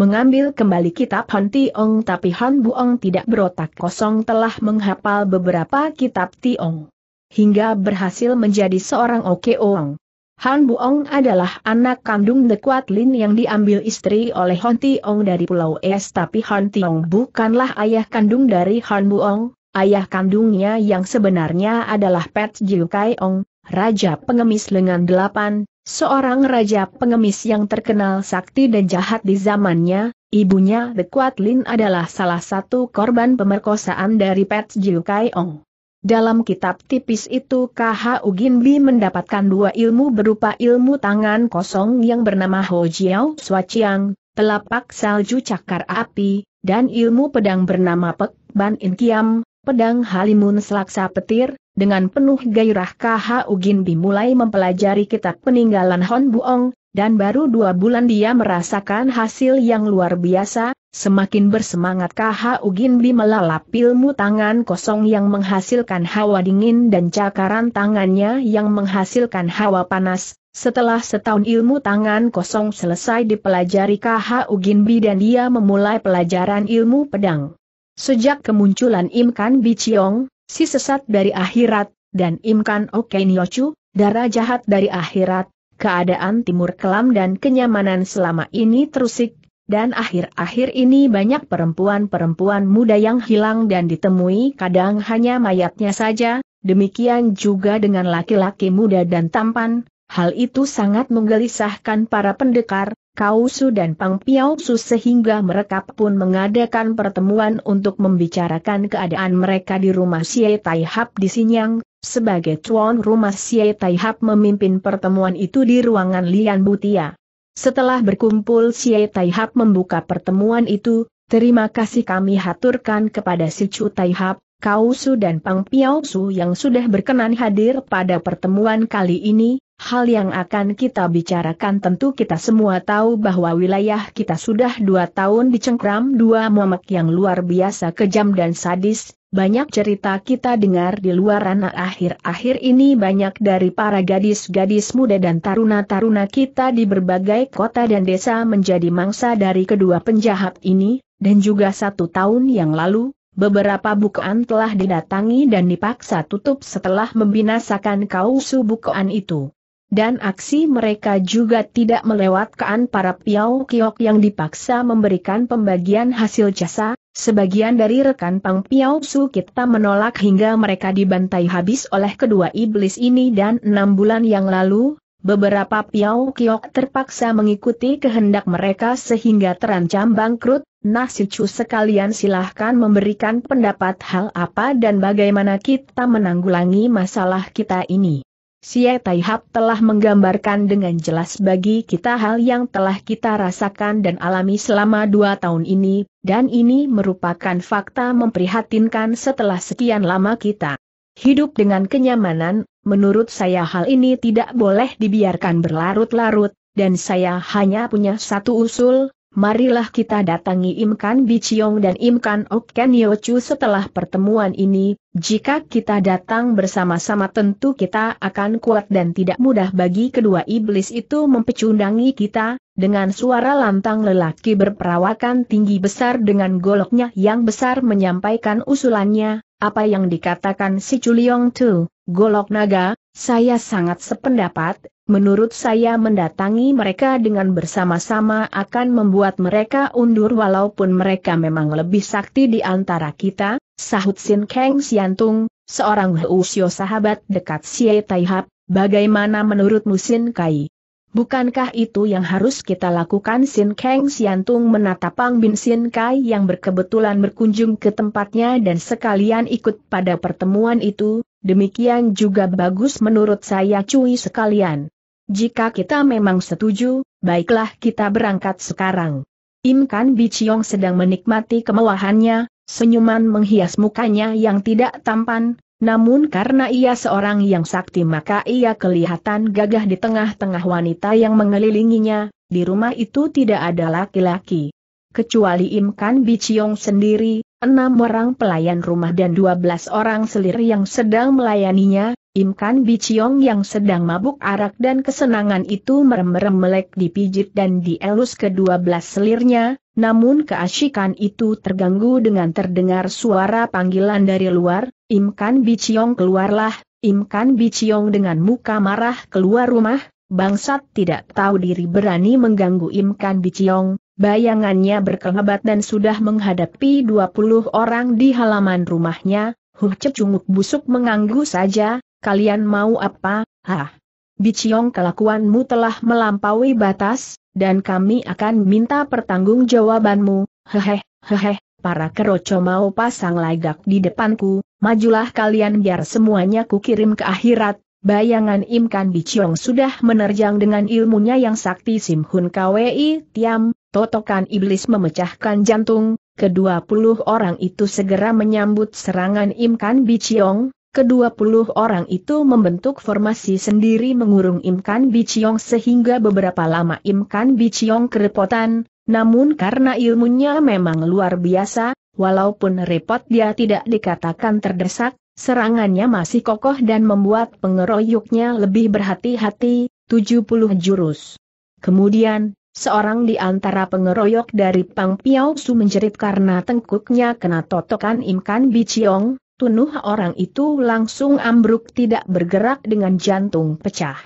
Mengambil kembali kitab Hon Tiong tapi Hon Buong tidak berotak kosong telah menghapal beberapa kitab Tiong. Hingga berhasil menjadi seorang Okeong. Han Buong adalah anak kandung The Kuat Lin yang diambil istri oleh Hon Tiong dari Pulau Es tapi Hon Tiong bukanlah ayah kandung dari Han Buong Ayah kandungnya yang sebenarnya adalah Pet Jiu Ong, Raja Pengemis Lengan Delapan, seorang Raja Pengemis yang terkenal sakti dan jahat di zamannya, ibunya The Kuat Lin adalah salah satu korban pemerkosaan dari Pet Jiu Ong. Dalam kitab tipis itu KH Bi mendapatkan dua ilmu berupa ilmu tangan kosong yang bernama Ho Jiao Suaciang, telapak salju cakar api, dan ilmu pedang bernama Pek Ban In Kiam, Pedang Halimun Selaksa Petir, dengan penuh gairah KH Ugin dimulai mulai mempelajari kitab peninggalan Hon Buong, dan baru dua bulan dia merasakan hasil yang luar biasa, semakin bersemangat KH Ugin Bi melalap ilmu tangan kosong yang menghasilkan hawa dingin dan cakaran tangannya yang menghasilkan hawa panas, setelah setahun ilmu tangan kosong selesai dipelajari KH Ugin Bi dan dia memulai pelajaran ilmu pedang. Sejak kemunculan Imkan Biciong, si sesat dari akhirat, dan Imkan Okenyochu, darah jahat dari akhirat, keadaan timur kelam dan kenyamanan selama ini terusik, dan akhir-akhir ini banyak perempuan-perempuan muda yang hilang dan ditemui kadang hanya mayatnya saja, demikian juga dengan laki-laki muda dan tampan, hal itu sangat menggelisahkan para pendekar, Kausu dan Pang Su sehingga mereka pun mengadakan pertemuan untuk membicarakan keadaan mereka di rumah Xie Tai Hap di Sinyang, sebagai tuan rumah Xie Tai Hap memimpin pertemuan itu di ruangan Lian Butia. Setelah berkumpul Xie Tai Hap membuka pertemuan itu, terima kasih kami haturkan kepada si Chu Tai Hap, Kausu dan Pang Su yang sudah berkenan hadir pada pertemuan kali ini, hal yang akan kita bicarakan tentu kita semua tahu bahwa wilayah kita sudah dua tahun dicengkram dua momek yang luar biasa kejam dan sadis, banyak cerita kita dengar di luar anak akhir-akhir ini banyak dari para gadis-gadis muda dan taruna-taruna kita di berbagai kota dan desa menjadi mangsa dari kedua penjahat ini, dan juga satu tahun yang lalu, beberapa bukaan telah didatangi dan dipaksa tutup setelah membinasakan kausu bukaan itu dan aksi mereka juga tidak melewatkan para piau kiok yang dipaksa memberikan pembagian hasil jasa, sebagian dari rekan pang piau su kita menolak hingga mereka dibantai habis oleh kedua iblis ini dan enam bulan yang lalu, beberapa piau kiok terpaksa mengikuti kehendak mereka sehingga terancam bangkrut, Nah si Chu sekalian silahkan memberikan pendapat hal apa dan bagaimana kita menanggulangi masalah kita ini. Xie Hap telah menggambarkan dengan jelas bagi kita hal yang telah kita rasakan dan alami selama dua tahun ini, dan ini merupakan fakta memprihatinkan setelah sekian lama kita hidup dengan kenyamanan, menurut saya hal ini tidak boleh dibiarkan berlarut-larut, dan saya hanya punya satu usul, marilah kita datangi Imkan Biciong dan Imkan Oken Yochu setelah pertemuan ini, jika kita datang bersama-sama tentu kita akan kuat dan tidak mudah bagi kedua iblis itu mempecundangi kita, dengan suara lantang lelaki berperawakan tinggi besar dengan goloknya yang besar menyampaikan usulannya, apa yang dikatakan si Culiong Tu, golok naga, saya sangat sependapat, Menurut saya mendatangi mereka dengan bersama-sama akan membuat mereka undur walaupun mereka memang lebih sakti di antara kita, sahut Sin Kang Siantung, seorang Huusyo sahabat dekat Xie Taihap, bagaimana menurutmu Sin Kai? Bukankah itu yang harus kita lakukan Sin Kang Siantung menatap Pang Bin Sin Kai yang berkebetulan berkunjung ke tempatnya dan sekalian ikut pada pertemuan itu, demikian juga bagus menurut saya cuy sekalian. Jika kita memang setuju, baiklah kita berangkat sekarang. Im Kan Biciong sedang menikmati kemewahannya, senyuman menghias mukanya yang tidak tampan, namun karena ia seorang yang sakti maka ia kelihatan gagah di tengah-tengah wanita yang mengelilinginya, di rumah itu tidak ada laki-laki. Kecuali Im Kan Biciong sendiri, enam orang pelayan rumah dan dua belas orang selir yang sedang melayaninya, Imkan Biciong yang sedang mabuk arak dan kesenangan itu merem-merem melek dipijit dan dielus kedua belas selirnya, namun keasyikan itu terganggu dengan terdengar suara panggilan dari luar, Imkan Biciong keluarlah, Imkan Biciong dengan muka marah keluar rumah, bangsat tidak tahu diri berani mengganggu Imkan Biciong, bayangannya berkelebat dan sudah menghadapi dua puluh orang di halaman rumahnya, Huh cecunguk busuk menganggu saja, Kalian mau apa? Hah? Biciong kelakuanmu telah melampaui batas, dan kami akan minta pertanggungjawabanmu. Hehe, hehe, para keroco mau pasang lagak di depanku, majulah kalian biar semuanya kukirim ke akhirat. Bayangan Imkan Biciong sudah menerjang dengan ilmunya yang sakti Simhun KWI Tiam, totokan iblis memecahkan jantung, kedua puluh orang itu segera menyambut serangan Imkan Biciong, Kedua puluh orang itu membentuk formasi sendiri mengurung Imkan Kan Biciong sehingga beberapa lama Imkan Kan Biciong kerepotan, namun karena ilmunya memang luar biasa, walaupun repot dia tidak dikatakan terdesak, serangannya masih kokoh dan membuat pengeroyoknya lebih berhati-hati, 70 jurus. Kemudian, Seorang di antara pengeroyok dari Pang Piao Su menjerit karena tengkuknya kena totokan Imkan Biciong, tunuh orang itu langsung ambruk tidak bergerak dengan jantung pecah.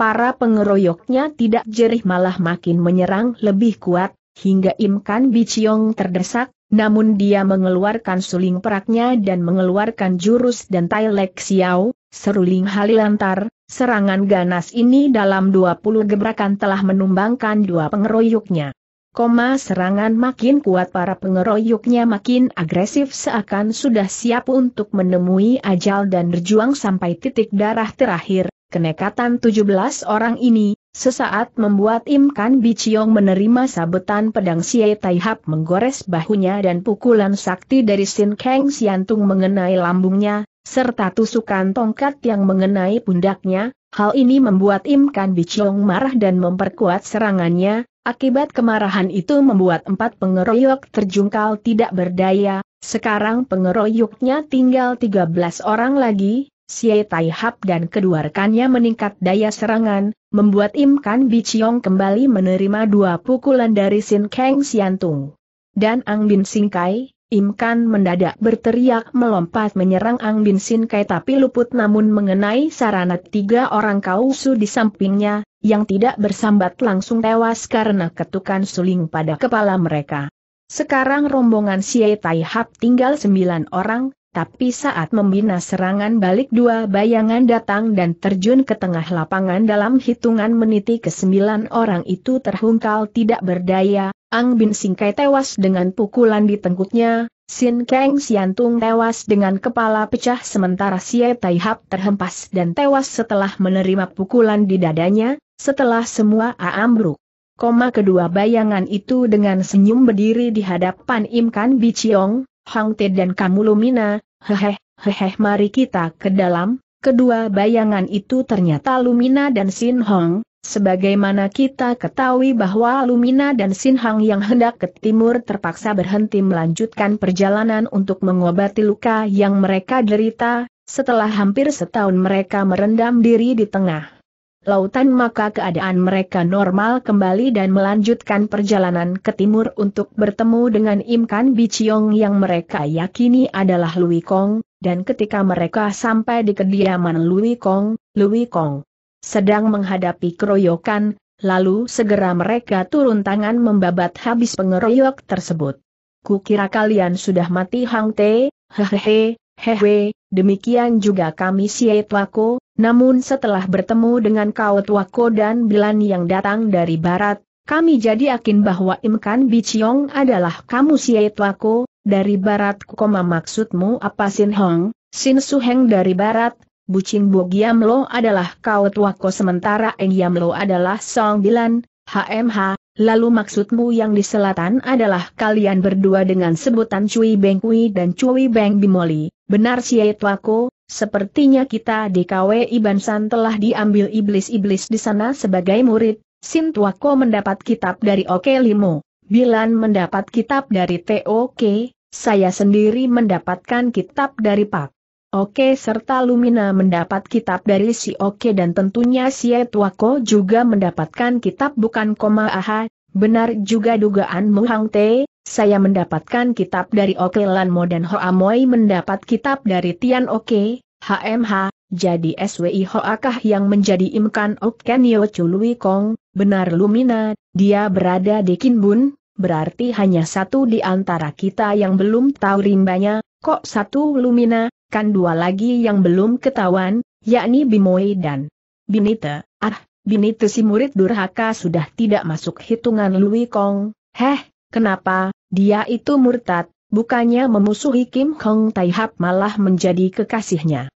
Para pengeroyoknya tidak jerih malah makin menyerang lebih kuat, hingga Imkan Biciong terdesak, namun dia mengeluarkan suling peraknya dan mengeluarkan jurus dan tai lek xiao, seruling halilantar, serangan ganas ini dalam 20 gebrakan telah menumbangkan dua pengeroyoknya. Koma serangan makin kuat para pengeroyoknya makin agresif seakan sudah siap untuk menemui ajal dan berjuang sampai titik darah terakhir. Kenekatan 17 orang ini, sesaat membuat Im Kan Biciong menerima sabetan pedang Xie Tai menggores bahunya dan pukulan sakti dari Sin Kang Siantung mengenai lambungnya, serta tusukan tongkat yang mengenai pundaknya, hal ini membuat Im Kan Biciong marah dan memperkuat serangannya, Akibat kemarahan itu membuat empat pengeroyok terjungkal tidak berdaya, sekarang pengeroyoknya tinggal 13 orang lagi, Si Tai Hap dan kedua rekannya meningkat daya serangan, membuat Im Kan Biciong kembali menerima dua pukulan dari Sin Kang Xiantung. Dan Ang Bin Singkai, Im Kan mendadak berteriak melompat menyerang Ang Bin Singkai tapi luput namun mengenai sarana tiga orang kausu di sampingnya, yang tidak bersambat langsung tewas karena ketukan suling pada kepala mereka. Sekarang rombongan Siai Tai Hap tinggal sembilan orang, tapi saat membina serangan balik dua bayangan datang dan terjun ke tengah lapangan dalam hitungan meniti ke sembilan orang itu terhungkal tidak berdaya, Ang Bin Singkai tewas dengan pukulan di tengkuknya, Sin Kang Siantung tewas dengan kepala pecah sementara Siai Tai Hap terhempas dan tewas setelah menerima pukulan di dadanya, setelah semua ambruk, koma kedua bayangan itu dengan senyum berdiri di hadapan Imkan Biciong, Hang Te dan Kamulumina, heheh, heheh mari kita ke dalam, kedua bayangan itu ternyata Lumina dan Sin Hong, sebagaimana kita ketahui bahwa Lumina dan Sin Hong yang hendak ke timur terpaksa berhenti melanjutkan perjalanan untuk mengobati luka yang mereka derita, setelah hampir setahun mereka merendam diri di tengah lautan maka keadaan mereka normal kembali dan melanjutkan perjalanan ke timur untuk bertemu dengan Imkan Biciong yang mereka yakini adalah Lui Kong, dan ketika mereka sampai di kediaman Lui Kong, Lui Kong sedang menghadapi keroyokan, lalu segera mereka turun tangan membabat habis pengeroyok tersebut. Kukira kalian sudah mati Hang Te, hehehe, Hehe, demikian juga kami Xie Wako. namun setelah bertemu dengan Kao Wako dan Bilan yang datang dari barat, kami jadi yakin bahwa Imkan Biciong adalah kamu Xie Wako dari barat koma maksudmu apa Sin Hong, Sin Suheng dari barat, Bucin Bo Giam Lo adalah Kao Wako sementara Eng Yam Lo adalah Song Bilan, HMH, lalu maksudmu yang di selatan adalah kalian berdua dengan sebutan Cui Beng Kui dan Cui Beng Bimoli. Benar Sietwako, sepertinya kita di KWI Bansan telah diambil iblis-iblis di sana sebagai murid, Sintwako mendapat kitab dari Oke Limo, Bilan mendapat kitab dari TOK, saya sendiri mendapatkan kitab dari Pak. Oke serta Lumina mendapat kitab dari si Oke dan tentunya si Etuako juga mendapatkan kitab bukan koma aha, Benar juga dugaanmu Hang Te, saya mendapatkan kitab dari Oke Lan Mo dan Moi mendapat kitab dari Tian Oke, HMH, jadi SWI Hoakah yang menjadi imkan Oken Yo Chului Kong, benar Lumina, dia berada di Kinbun, berarti hanya satu di antara kita yang belum tahu rimbanya, kok satu Lumina, kan dua lagi yang belum ketahuan, yakni Bimoy dan Binita, ah, Binite si murid durhaka sudah tidak masuk hitungan Lui Kong, heh, kenapa, dia itu murtad, bukannya memusuhi Kim Hong Taihap malah menjadi kekasihnya.